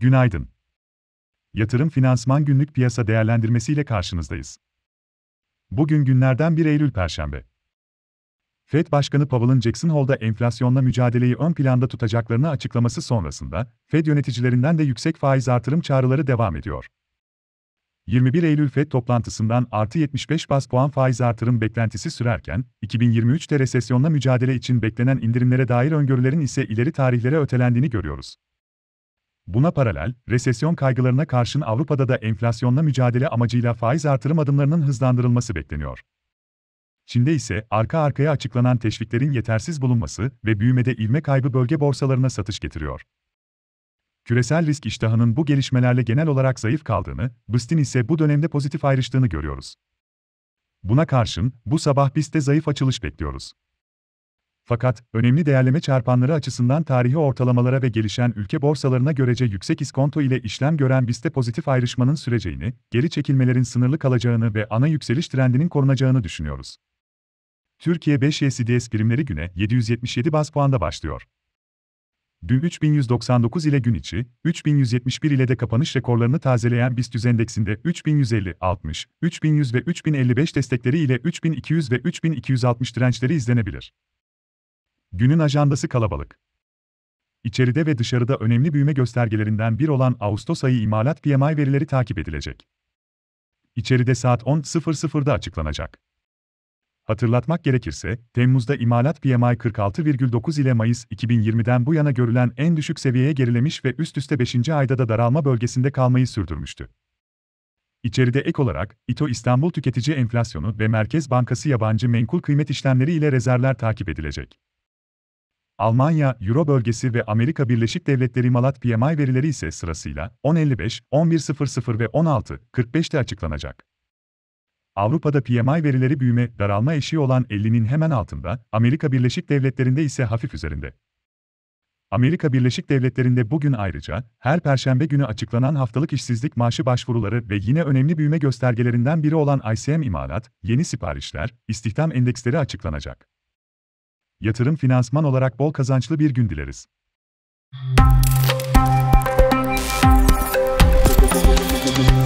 Günaydın. Yatırım Finansman Günlük Piyasa Değerlendirmesi ile karşınızdayız. Bugün günlerden 1 Eylül Perşembe. Fed Başkanı Powell'ın Jackson Hole'da enflasyonla mücadeleyi ön planda tutacaklarını açıklaması sonrasında, Fed yöneticilerinden de yüksek faiz artırım çağrıları devam ediyor. 21 Eylül FED toplantısından artı 75 bas puan faiz artırım beklentisi sürerken, 2023'te resesyonla mücadele için beklenen indirimlere dair öngörülerin ise ileri tarihlere ötelendiğini görüyoruz. Buna paralel, resesyon kaygılarına karşın Avrupa'da da enflasyonla mücadele amacıyla faiz artırım adımlarının hızlandırılması bekleniyor. Çin'de ise arka arkaya açıklanan teşviklerin yetersiz bulunması ve büyümede ilme kaybı bölge borsalarına satış getiriyor. Küresel risk iştahının bu gelişmelerle genel olarak zayıf kaldığını, BIST'in ise bu dönemde pozitif ayrıştığını görüyoruz. Buna karşın, bu sabah BIST'te zayıf açılış bekliyoruz. Fakat, önemli değerleme çarpanları açısından tarihi ortalamalara ve gelişen ülke borsalarına görece yüksek iskonto ile işlem gören BIST'te pozitif ayrışmanın süreceğini, geri çekilmelerin sınırlı kalacağını ve ana yükseliş trendinin korunacağını düşünüyoruz. Türkiye 5 YSDS primleri güne 777 bas puanda başlıyor. Dün 3199 ile gün içi, 3171 ile de kapanış rekorlarını tazeleyen BIST endeksinde 3150, 60, 3100 ve 3055 destekleri ile 3200 ve 3260 dirençleri izlenebilir. Günün ajandası kalabalık. İçeride ve dışarıda önemli büyüme göstergelerinden bir olan Ağustos ayı imalat PMI verileri takip edilecek. İçeride saat 10.00'da açıklanacak. Hatırlatmak gerekirse, Temmuz'da imalat PMI 46,9 ile Mayıs 2020'den bu yana görülen en düşük seviyeye gerilemiş ve üst üste 5. ayda da daralma bölgesinde kalmayı sürdürmüştü. İçeride ek olarak, İTO İstanbul Tüketici Enflasyonu ve Merkez Bankası Yabancı Menkul Kıymet işlemleri ile rezervler takip edilecek. Almanya, Euro bölgesi ve Amerika Birleşik Devletleri Malat PMI verileri ise sırasıyla 10.55, 11.00 ve 16.45'te açıklanacak. Avrupa'da PMI verileri büyüme, daralma eşiği olan 50'nin hemen altında, Amerika Birleşik Devletleri'nde ise hafif üzerinde. Amerika Birleşik Devletleri'nde bugün ayrıca, her perşembe günü açıklanan haftalık işsizlik maaşı başvuruları ve yine önemli büyüme göstergelerinden biri olan ICM imalat, yeni siparişler, istihdam endeksleri açıklanacak. Yatırım finansman olarak bol kazançlı bir gün dileriz. Müzik